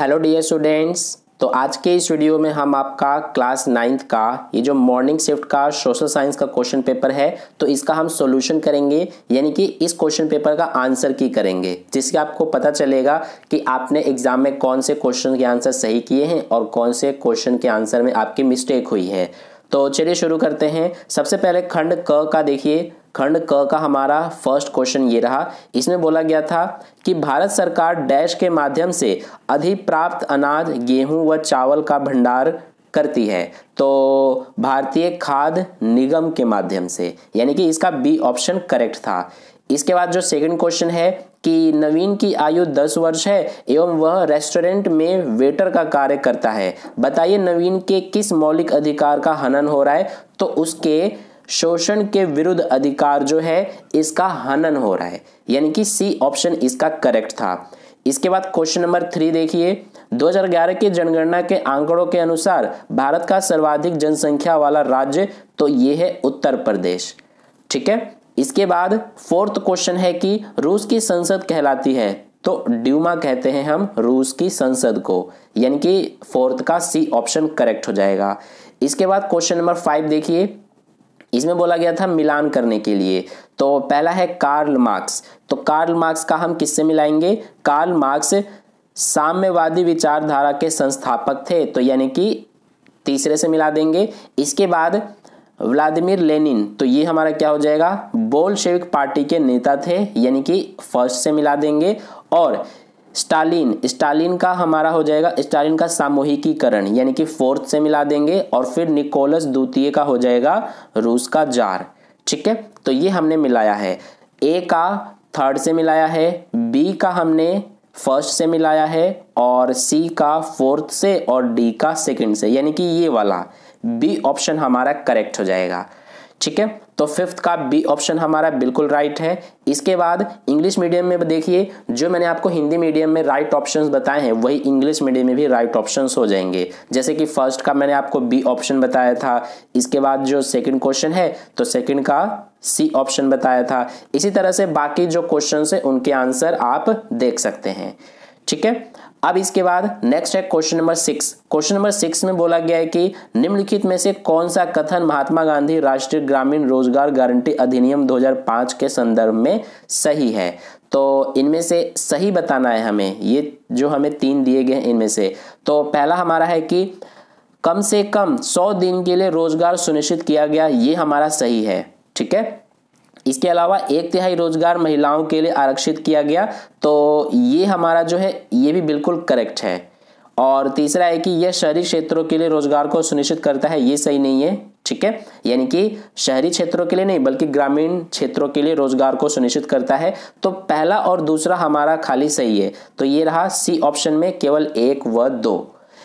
hello dear students तो आज के इस वीडियो में हम आपका क्लास नाइन्थ का ये जो मॉर्निंग शिफ्ट का सोशल साइंस का क्वेश्चन पेपर है तो इसका हम सॉल्यूशन करेंगे यानी कि इस क्वेश्चन पेपर का आंसर की करेंगे जिससे आपको पता चलेगा कि आपने एग्जाम में कौन से क्वेश्चन के आंसर सही किए हैं और कौन से क्वेश्चन के आंसर में आपकी मिस्टेक हुई है तो चलिए शुरू करते हैं सबसे पहले खंड क का देखिए खंड क का हमारा फर्स्ट क्वेश्चन ये रहा इसमें बोला गया था कि भारत सरकार डैश के माध्यम से अधिप्राप्त अनाज गेहूं व चावल का भंडार करती है तो भारतीय खाद्य निगम के माध्यम से यानी कि इसका बी ऑप्शन करेक्ट था इसके बाद जो सेकंड क्वेश्चन है कि नवीन की आयु 10 वर्ष है एवं वह रेस्टोरेंट में वेटर का कार्य करता है बताइए नवीन के किस मौलिक अधिकार का हनन हो रहा है तो उसके शोषण के विरुद्ध अधिकार जो है इसका हनन हो रहा है यानी कि सी ऑप्शन इसका करेक्ट था इसके बाद क्वेश्चन नंबर थ्री देखिए 2011 की जनगणना के आंकड़ों के अनुसार भारत का सर्वाधिक जनसंख्या वाला राज्य तो ये है उत्तर प्रदेश ठीक है इसके बाद फोर्थ क्वेश्चन है कि रूस की संसद कहलाती है तो ड्यूमा कहते हैं हम रूस की संसद को यानी कि फोर्थ का सी ऑप्शन करेक्ट हो जाएगा इसके बाद क्वेश्चन नंबर फाइव देखिए इसमें बोला गया था मिलान करने के लिए तो पहला है कार्ल मार्क्स तो कार्ल मार्क्स का हम किससे मिलाएंगे कार्ल मार्क्स साम्यवादी विचारधारा के संस्थापक थे तो यानी कि तीसरे से मिला देंगे इसके बाद व्लादिमिर लेनिन तो ये हमारा क्या हो जाएगा बोल पार्टी के नेता थे यानी कि फर्स्ट से मिला देंगे और स्टालिन स्टालिन का हमारा हो जाएगा स्टालिन का सामूहिकीकरण यानी कि फोर्थ से मिला देंगे और फिर निकोलस द्वितीय का हो जाएगा रूस का जार ठीक है तो ये हमने मिलाया है ए का थर्ड से मिलाया है बी का हमने फर्स्ट से मिलाया है और सी का फोर्थ से और डी का सेकंड से यानी कि ये वाला बी ऑप्शन हमारा करेक्ट हो जाएगा ठीक है तो फिफ्थ का बी ऑप्शन हमारा बिल्कुल राइट है इसके बाद इंग्लिश मीडियम में देखिए जो मैंने आपको हिंदी मीडियम में राइट ऑप्शंस बताए हैं वही इंग्लिश मीडियम में भी राइट ऑप्शंस हो जाएंगे जैसे कि फर्स्ट का मैंने आपको बी ऑप्शन बताया था इसके बाद जो सेकंड क्वेश्चन है तो सेकंड का सी ऑप्शन बताया था इसी तरह से बाकी जो क्वेश्चन है उनके आंसर आप देख सकते हैं ठीक है अब इसके बाद नेक्स्ट है question number six question number six में बोला गया है कि निम्नलिखित में से कौन सा कथन महात्मा गांधी राष्ट्रीय ग्रामीण रोजगार गारंटी अधिनियम 2005 के संदर्भ में सही है तो इनमें से सही बताना है हमें ये जो हमें तीन दिए गए हैं इनमें से तो पहला हमारा है कि कम से कम सौ दिन के लिए रोजगार सुनिश्चित किया गया ये हमारा सही है ठीक है इसके अलावा एक तिहाई रोजगार महिलाओं के लिए आरक्षित किया गया तो ये हमारा जो है ये भी बिल्कुल करेक्ट है और तीसरा है कि यह शहरी क्षेत्रों के लिए रोजगार को सुनिश्चित करता है ये सही नहीं है ठीक है यानी कि शहरी क्षेत्रों के लिए नहीं बल्कि ग्रामीण क्षेत्रों के लिए रोजगार को सुनिश्चित करता है तो पहला और दूसरा हमारा खाली सही है तो ये रहा सी ऑप्शन में केवल एक व दो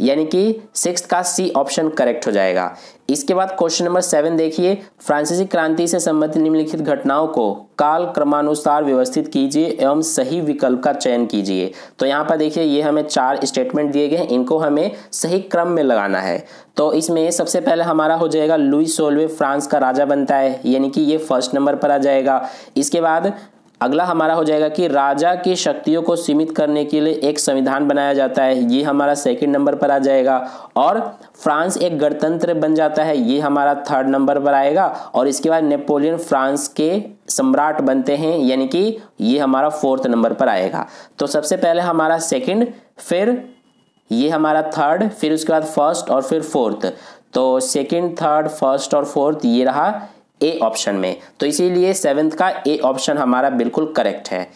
यानी कि सिक्स का सी ऑप्शन करेक्ट हो जाएगा इसके बाद क्वेश्चन नंबर सेवन देखिए फ्रांसीसी क्रांति से संबंधित निम्नलिखित घटनाओं को काल क्रमानुसार व्यवस्थित कीजिए एवं सही विकल्प का चयन कीजिए तो यहाँ पर देखिए ये हमें चार स्टेटमेंट दिए गए हैं इनको हमें सही क्रम में लगाना है तो इसमें सबसे पहले हमारा हो जाएगा लुई सोलवे फ्रांस का राजा बनता है यानी कि ये फर्स्ट नंबर पर आ जाएगा इसके बाद अगला हमारा हो जाएगा कि राजा की शक्तियों को सीमित करने के लिए एक संविधान बनाया जाता है ये हमारा सेकंड नंबर पर आ जाएगा और फ्रांस एक गणतंत्र बन जाता है ये हमारा थर्ड नंबर पर आएगा और इसके बाद नेपोलियन फ्रांस के सम्राट बनते हैं यानी कि ये हमारा फोर्थ नंबर पर आएगा तो सबसे पहले हमारा सेकेंड फिर ये हमारा थर्ड फिर उसके बाद फर्स्ट और फिर फोर्थ तो सेकेंड थर्ड फर्स्ट और फोर्थ ये रहा ए ऑप्शन में तो इसीलिए सेवेंथ का ए ऑप्शन हमारा बिल्कुल करेक्ट है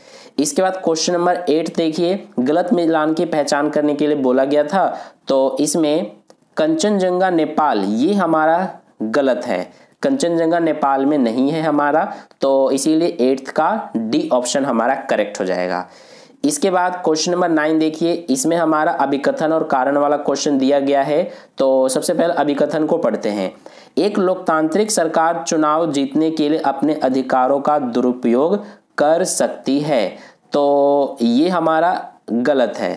इसके बाद क्वेश्चन नंबर एट देखिए गलत मिलान की पहचान करने के लिए बोला गया था तो इसमें कंचनजंगा नेपाल ये हमारा गलत है कंचनजंगा नेपाल में नहीं है हमारा तो इसीलिए एट्थ का डी ऑप्शन हमारा करेक्ट हो जाएगा इसके बाद क्वेश्चन नंबर नाइन देखिए इसमें हमारा अभिकथन और कारण वाला क्वेश्चन दिया गया है तो सबसे पहले अभिकथन को पढ़ते हैं एक लोकतांत्रिक सरकार चुनाव जीतने के लिए अपने अधिकारों का दुरुपयोग कर सकती है तो ये हमारा गलत है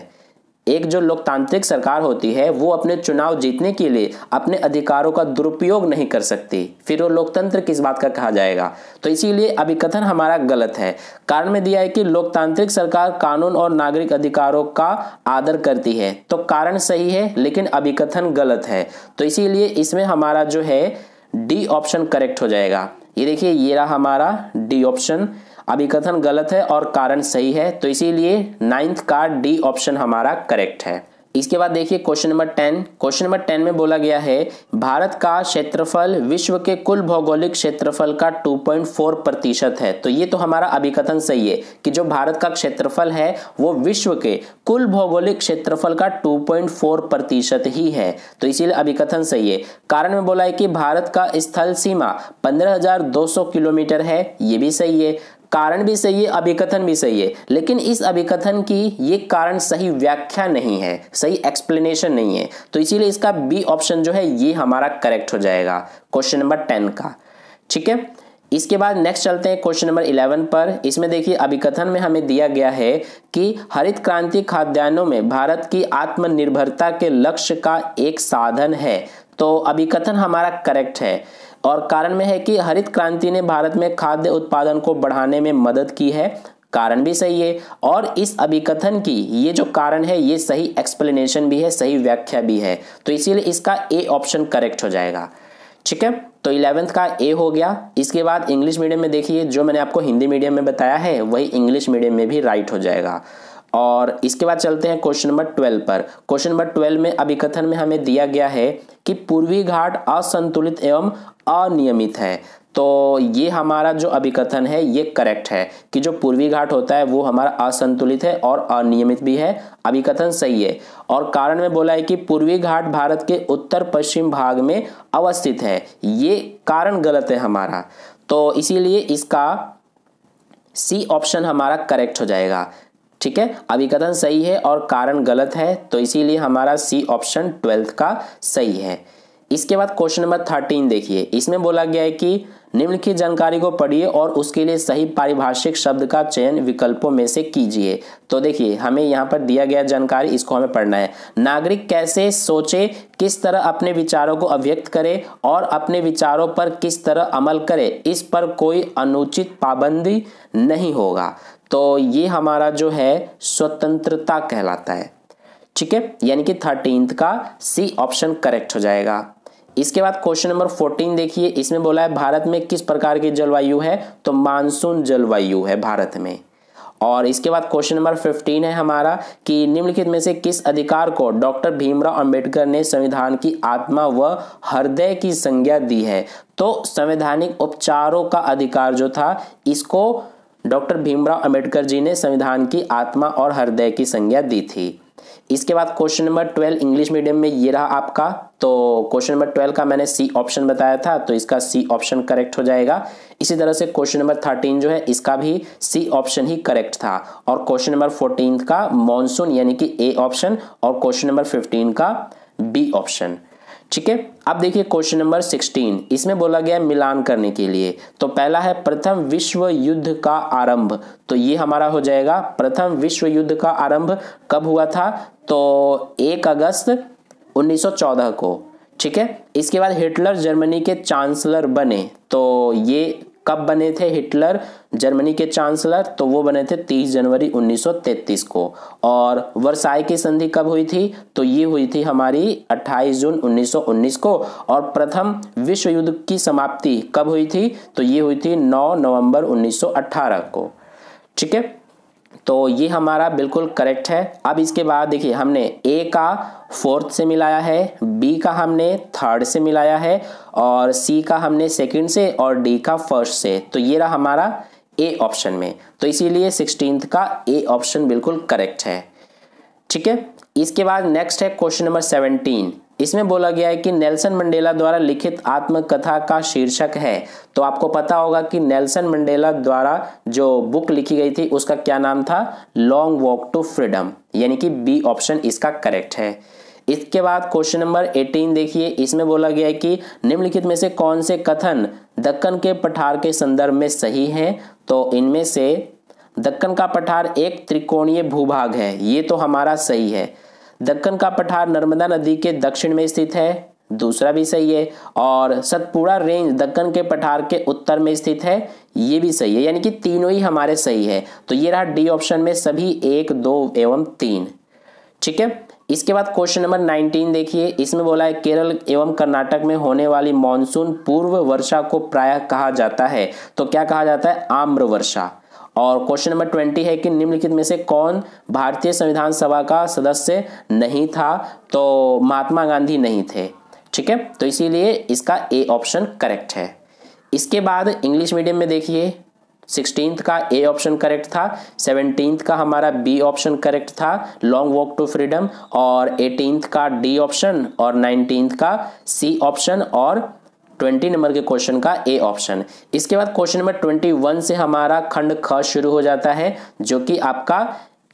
एक जो लोकतांत्रिक सरकार होती है वो अपने चुनाव जीतने के लिए अपने अधिकारों का दुरुपयोग नहीं कर सकती फिर वो लोकतंत्र किस बात का कहा जाएगा तो इसीलिए अभिकथन हमारा गलत है कारण में दिया है कि लोकतांत्रिक सरकार कानून और नागरिक अधिकारों का आदर करती है तो कारण सही है लेकिन अभिकथन गलत है तो इसीलिए इसमें हमारा जो है डी ऑप्शन करेक्ट हो जाएगा ये देखिए ये रहा हमारा डी ऑप्शन अभी कथन गलत है और कारण सही है तो इसीलिए नाइन्थ का डी ऑप्शन हमारा करेक्ट है इसके बाद देखिए question number ten question number ten में बोला गया है भारत का क्षेत्रफल विश्व के कुल भौगोलिक क्षेत्रफल का 2.4 प्रतिशत है तो ये तो हमारा अभिकथन सही है कि जो भारत का क्षेत्रफल है वो विश्व के कुल भौगोलिक क्षेत्रफल का 2.4 प्रतिशत ही है तो इसीलिए अभिकथन सही है कारण में बोला है कि भारत का स्थल सीमा पंद्रह किलोमीटर है ये भी सही है कारण भी सही है अभिकथन भी सही है लेकिन इस अभिकथन की ये कारण सही व्याख्या नहीं है सही एक्सप्लेनेशन नहीं है तो इसीलिए इसका बी ऑप्शन जो है ये हमारा करेक्ट हो जाएगा क्वेश्चन नंबर टेन का ठीक है इसके बाद नेक्स्ट चलते हैं क्वेश्चन नंबर इलेवन पर इसमें देखिए अभिकथन में हमें दिया गया है कि हरित क्रांति खाद्यान्नों में भारत की आत्मनिर्भरता के लक्ष्य का एक साधन है तो अभिकथन हमारा करेक्ट है और कारण में है कि हरित क्रांति ने भारत में खाद्य उत्पादन को बढ़ाने में मदद की है कारण भी सही है और इस अभिकथन की ये जो कारण है ये सही एक्सप्लेनेशन भी है सही व्याख्या भी है तो इसीलिए इसका ए ऑप्शन करेक्ट हो जाएगा ठीक है तो इलेवेंथ का ए हो गया इसके बाद इंग्लिश मीडियम में देखिए जो मैंने आपको हिंदी मीडियम में बताया है वही इंग्लिश मीडियम में भी राइट हो जाएगा और इसके बाद चलते हैं क्वेश्चन नंबर ट्वेल्व पर क्वेश्चन नंबर ट्वेल्व में अभिकथन में हमें दिया गया है कि पूर्वी घाट असंतुलित एवं अनियमित है तो ये हमारा जो अभिकथन है ये करेक्ट है कि जो पूर्वी घाट होता है वो हमारा असंतुलित है और अनियमित भी है अभिकथन सही है और कारण में बोला है कि पूर्वी घाट भारत के उत्तर पश्चिम भाग में अवस्थित है ये कारण गलत है हमारा तो इसीलिए इसका सी ऑप्शन हमारा करेक्ट हो जाएगा ठीक है अभिकथन सही है और कारण गलत है तो इसीलिए हमारा सी ऑप्शन ट्वेल्थ का सही है इसके बाद क्वेश्चन नंबर थर्टीन देखिए इसमें बोला गया है कि निम्नलिखित जानकारी को पढ़िए और उसके लिए सही पारिभाषिक शब्द का चयन विकल्पों में से कीजिए तो देखिए हमें यहाँ पर दिया गया जानकारी इसको हमें पढ़ना है नागरिक कैसे सोचे किस तरह अपने विचारों को अभिव्यक्त करे और अपने विचारों पर किस तरह अमल करे इस पर कोई अनुचित पाबंदी नहीं होगा तो ये हमारा जो है स्वतंत्रता कहलाता है ठीक है यानी कि थर्टींथ का सी ऑप्शन करेक्ट हो जाएगा इसके बाद क्वेश्चन नंबर फोर्टीन देखिए इसमें बोला है भारत में किस प्रकार की जलवायु है तो मानसून जलवायु है भारत में और इसके बाद क्वेश्चन नंबर फिफ्टीन है हमारा कि निम्नलिखित में से किस अधिकार को डॉक्टर भीमराव अंबेडकर ने संविधान की आत्मा व हृदय की संज्ञा दी है तो संवैधानिक उपचारों का अधिकार जो था इसको डॉक्टर भीमराव अंबेडकर जी ने संविधान की आत्मा और हृदय की संज्ञा दी थी इसके बाद question number twelve English medium में ये रहा आपका तो क्वेश्चन नंबर ट्वेल्व का मैंने सी ऑप्शन बताया था तो इसका सी ऑप्शन करेक्ट हो जाएगा इसी तरह से क्वेश्चन नंबर थर्टीन जो है इसका भी सी ऑप्शन ही करेक्ट था और क्वेश्चन नंबर फोर्टीन का मॉनसून यानी कि ए ऑप्शन और क्वेश्चन नंबर फिफ्टीन का बी ऑप्शन ठीक है अब देखिए क्वेश्चन नंबर 16 इसमें बोला गया है मिलान करने के लिए तो पहला है प्रथम विश्व युद्ध का आरंभ तो ये हमारा हो जाएगा प्रथम विश्व युद्ध का आरंभ कब हुआ था तो 1 अगस्त 1914 को ठीक है इसके बाद हिटलर जर्मनी के चांसलर बने तो ये कब बने थे हिटलर जर्मनी के चांसलर तो वो बने थे 30 जनवरी 1933 को और वर्साई की संधि कब हुई थी तो ये हुई थी हमारी 28 जून 1919 को और प्रथम विश्व युद्ध की समाप्ति कब हुई थी तो ये हुई थी 9 नवंबर 1918 को ठीक है तो ये हमारा बिल्कुल करेक्ट है अब इसके बाद देखिए हमने ए का फोर्थ से मिलाया है बी का हमने थर्ड से मिलाया है और सी का हमने सेकंड से और डी का फर्स्ट से तो ये रहा हमारा ए ऑप्शन में तो इसीलिए सिक्सटीन का ए ऑप्शन बिल्कुल करेक्ट है ठीक है इसके बाद नेक्स्ट है क्वेश्चन नंबर सेवनटीन इसमें बोला गया है कि नेल्सन मंडेला द्वारा लिखित आत्मकथा का शीर्षक है तो आपको पता होगा कि नेल्सन मंडेला द्वारा जो बुक लिखी गई थी उसका क्या नाम था लॉन्ग वॉक टू फ्रीडम यानी कि बी ऑप्शन इसका करेक्ट है इसके बाद क्वेश्चन नंबर 18 देखिए इसमें बोला गया है कि निम्नलिखित में से कौन से कथन दक्कन के पठार के संदर्भ में सही हैं तो इनमें से दक्कन का पठार एक त्रिकोणीय भूभाग है ये तो हमारा सही है दक्कन का पठार नर्मदा नदी के दक्षिण में स्थित है दूसरा भी सही है और सतपुड़ा रेंज दक्कन के पठार के उत्तर में स्थित है ये भी सही है यानी कि तीनों ही हमारे सही है तो ये रहा डी ऑप्शन में सभी एक दो एवं तीन ठीक है इसके बाद क्वेश्चन नंबर 19 देखिए इसमें बोला है केरल एवं कर्नाटक में होने वाली मानसून पूर्व वर्षा को प्रायः कहा जाता है तो क्या कहा जाता है आम्र वर्षा और क्वेश्चन नंबर ट्वेंटी है कि निम्नलिखित में से कौन भारतीय संविधान सभा का सदस्य नहीं था तो महात्मा गांधी नहीं थे ठीक है तो इसीलिए इसका ए ऑप्शन करेक्ट है इसके बाद इंग्लिश मीडियम में देखिए सिक्सटीन का ए ऑप्शन करेक्ट था सेवनटीन का हमारा बी ऑप्शन करेक्ट था लॉन्ग वॉक टू फ्रीडम और एटीन का डी ऑप्शन और नाइनटीन का सी ऑप्शन और ट्वेंटी नंबर के क्वेश्चन का ए ऑप्शन इसके बाद क्वेश्चन नंबर ट्वेंटी वन से हमारा खंड ख शुरू हो जाता है जो कि आपका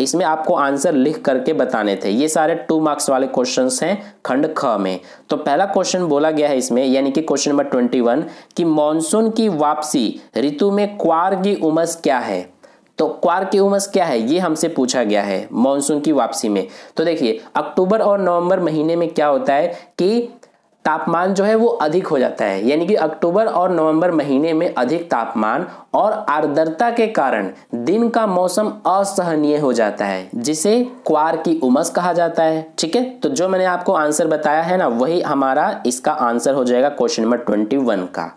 इसमें आपको आंसर लिख करके बताने थे ये सारे टू मार्क्स वाले क्वेश्चन हैं खंड ख में तो पहला क्वेश्चन बोला गया है इसमें यानी कि क्वेश्चन नंबर ट्वेंटी वन की मानसून की वापसी ऋतु में क्वार की उमस क्या है तो क्वार की उमस क्या है ये हमसे पूछा गया है मानसून की वापसी में तो देखिए अक्टूबर और नवंबर महीने में क्या होता है कि तापमान जो है वो अधिक हो जाता है यानी कि अक्टूबर और नवंबर महीने में अधिक तापमान और आर्द्रता के कारण दिन का मौसम असहनीय हो जाता है जिसे क्वार की उमस कहा जाता है ठीक है तो जो मैंने आपको आंसर बताया है ना वही हमारा इसका आंसर हो जाएगा क्वेश्चन नंबर ट्वेंटी वन का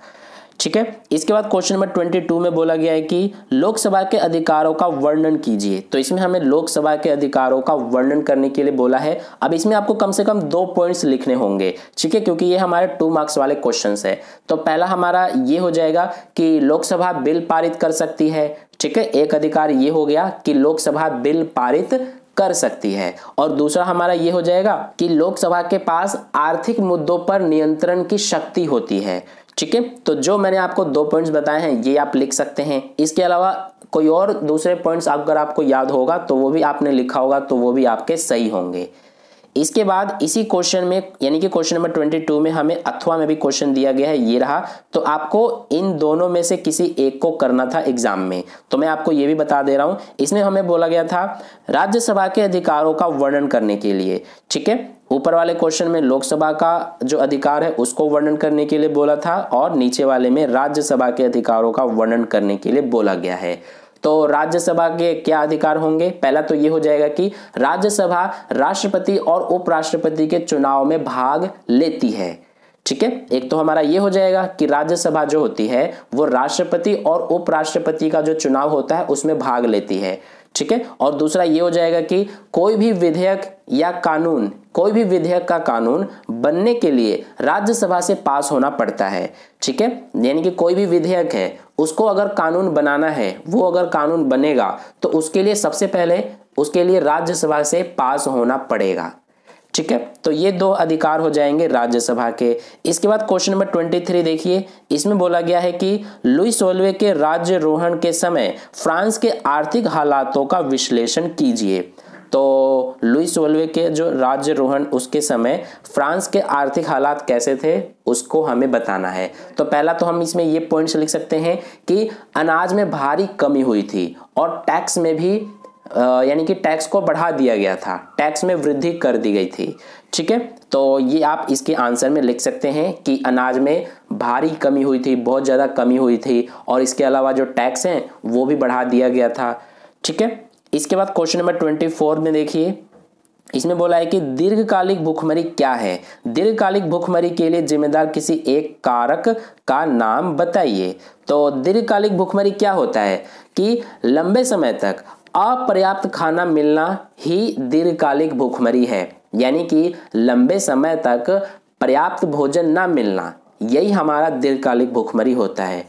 ठीक है इसके बाद क्वेश्चन नंबर ट्वेंटी टू में बोला गया है कि लोकसभा के अधिकारों का वर्णन कीजिए तो इसमें हमें लोकसभा के अधिकारों का वर्णन करने के लिए बोला है अब इसमें आपको कम से कम दो पॉइंट्स लिखने होंगे ठीक है क्योंकि ये हमारे टू मार्क्स वाले क्वेश्चन है तो पहला हमारा ये हो जाएगा कि लोकसभा बिल पारित कर सकती है ठीक है एक अधिकार ये हो गया कि लोकसभा बिल पारित कर सकती है और दूसरा हमारा ये हो जाएगा कि लोकसभा के पास आर्थिक मुद्दों पर नियंत्रण की शक्ति होती है ठीक है तो जो मैंने आपको दो पॉइंट्स बताए हैं ये आप लिख सकते हैं इसके अलावा कोई और दूसरे पॉइंट्स अगर आपको याद होगा तो वो भी आपने लिखा होगा तो वो भी आपके सही होंगे इसके बाद इसी क्वेश्चन में यानी कि क्वेश्चन नंबर ट्वेंटी टू में हमें अथवा में भी क्वेश्चन दिया गया है ये रहा तो आपको इन दोनों में से किसी एक को करना था एग्जाम में तो मैं आपको ये भी बता दे रहा हूँ इसमें हमें बोला गया था राज्यसभा के अधिकारों का वर्णन करने के लिए ठीक है ऊपर वाले क्वेश्चन में लोकसभा का जो अधिकार है उसको वर्णन करने के लिए बोला था और नीचे वाले में राज्यसभा के अधिकारों का वर्णन करने के लिए बोला गया है तो राज्यसभा के क्या अधिकार होंगे पहला तो ये हो जाएगा कि राज्यसभा राष्ट्रपति और उपराष्ट्रपति के चुनाव में भाग लेती है ठीक है एक तो हमारा ये हो जाएगा कि राज्यसभा जो होती है वो राष्ट्रपति और उपराष्ट्रपति का जो चुनाव होता है उसमें भाग लेती है ठीक है और दूसरा ये हो जाएगा कि कोई भी विधेयक या कानून कोई भी विधेयक का कानून बनने के लिए राज्यसभा से पास होना पड़ता है ठीक है यानी कि कोई भी विधेयक है उसको अगर कानून बनाना है वो अगर कानून बनेगा तो उसके लिए सबसे पहले उसके लिए राज्यसभा से पास होना पड़ेगा ठीक है तो ये दो अधिकार हो जाएंगे राज्यसभा के इसके बाद क्वेश्चन नंबर ट्वेंटी थ्री देखिए इसमें बोला गया है कि लुई सोलवे के राज्य रोहन के समय फ्रांस के आर्थिक हालातों का विश्लेषण कीजिए तो लुई सोलवे के जो राज्य रोहन उसके समय फ्रांस के आर्थिक हालात कैसे थे उसको हमें बताना है तो पहला तो हम इसमें ये पॉइंट्स लिख सकते हैं कि अनाज में भारी कमी हुई थी और टैक्स में भी यानी कि टैक्स को बढ़ा दिया गया था टैक्स में वृद्धि कर दी गई थी ठीक है तो ये आप इसके आंसर में लिख सकते हैं कि अनाज में भारी कमी हुई थी बहुत ज़्यादा कमी हुई थी और इसके अलावा जो टैक्स हैं वो भी बढ़ा दिया गया था ठीक है इसके बाद क्वेश्चन नंबर ट्वेंटी फोर में देखिए इसमें बोला है कि दीर्घकालिक भूखमरी क्या है दीर्घकालिक भूखमरी के लिए जिम्मेदार किसी एक कारक का नाम बताइए तो दीर्घकालिक भूखमरी क्या होता है कि लंबे समय तक अपर्याप्त खाना मिलना ही दीर्घकालिक भूखमरी है यानी कि लंबे समय तक पर्याप्त भोजन ना मिलना यही हमारा दीर्घकालिक भूखमरी होता है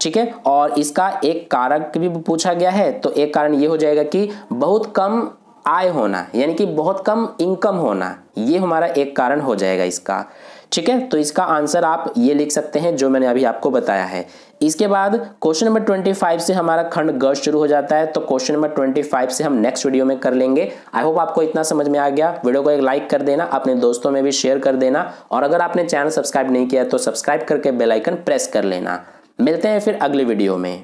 ठीक है और इसका एक कारक भी पूछा गया है तो एक कारण ये हो जाएगा कि बहुत कम आय होना यानी कि बहुत कम इनकम होना ये हमारा एक कारण हो जाएगा इसका ठीक है तो इसका आंसर आप ये लिख सकते हैं जो मैंने अभी आपको बताया है इसके बाद क्वेश्चन नंबर ट्वेंटी फाइव से हमारा खंड ग शुरू हो जाता है तो क्वेश्चन नंबर ट्वेंटी फाइव से हम नेक्स्ट वीडियो में कर लेंगे आई होप आपको इतना समझ में आ गया वीडियो को एक लाइक कर देना अपने दोस्तों में भी शेयर कर देना और अगर आपने चैनल सब्सक्राइब नहीं किया तो सब्सक्राइब करके बेलाइकन प्रेस कर लेना मिलते हैं फिर अगले वीडियो में